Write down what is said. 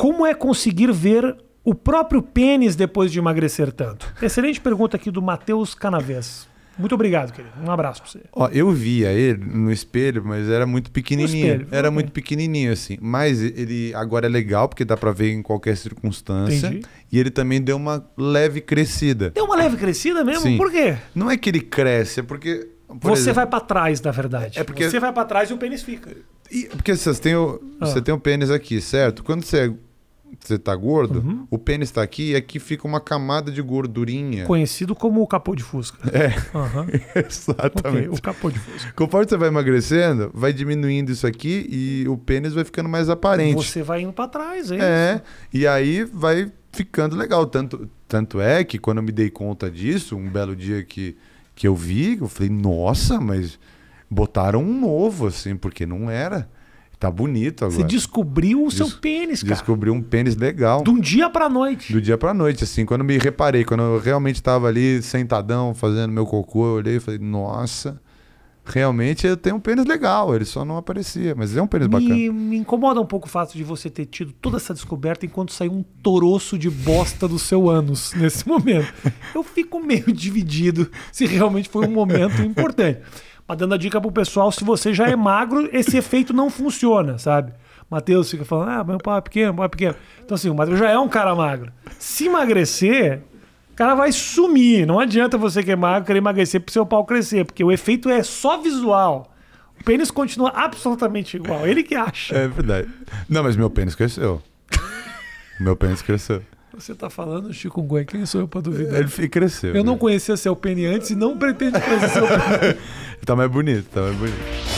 Como é conseguir ver o próprio pênis depois de emagrecer tanto? Excelente pergunta aqui do Matheus Canaves. Muito obrigado, querido. Um abraço pra você. Ó, eu via ele no espelho, mas era muito pequenininho. Espelho, era muito pequenininho, assim. Mas ele agora é legal, porque dá pra ver em qualquer circunstância. Entendi. E ele também deu uma leve crescida. Deu uma leve crescida mesmo? Sim. Por quê? Não é que ele cresce, é porque... Por você exemplo, vai para trás, na verdade. É porque... Você vai para trás e o pênis fica. E, porque você tem o, ah. você tem o pênis aqui, certo? Quando você você tá gordo, uhum. o pênis tá aqui e aqui fica uma camada de gordurinha. Conhecido como o capô de fusca. É. Uhum. Exatamente. Okay, o capô de fusca. Conforme você vai emagrecendo, vai diminuindo isso aqui e o pênis vai ficando mais aparente. Você vai indo para trás, hein? É. é e aí vai ficando legal. Tanto, tanto é que quando eu me dei conta disso, um belo dia que, que eu vi, eu falei, nossa, mas botaram um novo, assim, porque não era. Tá bonito agora. Você descobriu o seu Des pênis, cara. Descobriu um pênis legal. De um dia pra noite. Do dia pra noite, assim. Quando me reparei, quando eu realmente tava ali sentadão, fazendo meu cocô, eu olhei e falei, nossa, realmente eu tenho um pênis legal. Ele só não aparecia, mas é um pênis me, bacana. Me incomoda um pouco o fato de você ter tido toda essa descoberta enquanto saiu um toroço de bosta do seu ânus nesse momento. Eu fico meio dividido se realmente foi um momento importante. Mas tá dando a dica pro pessoal, se você já é magro, esse efeito não funciona, sabe? Matheus fica falando, ah, meu pau é pequeno, pau é pequeno. Então, assim, o Matheus já é um cara magro. Se emagrecer, o cara vai sumir. Não adianta você que é magro querer emagrecer pro seu pau crescer, porque o efeito é só visual. O pênis continua absolutamente igual. Ele que acha. É verdade. Não, mas meu pênis cresceu. meu pênis cresceu. Você tá falando chikungunya, quem sou eu pra duvidar? Ele cresceu. Eu né? não conhecia seu pênis antes e não pretendo conhecer seu pênis. tá mais bonito, tá mais bonito.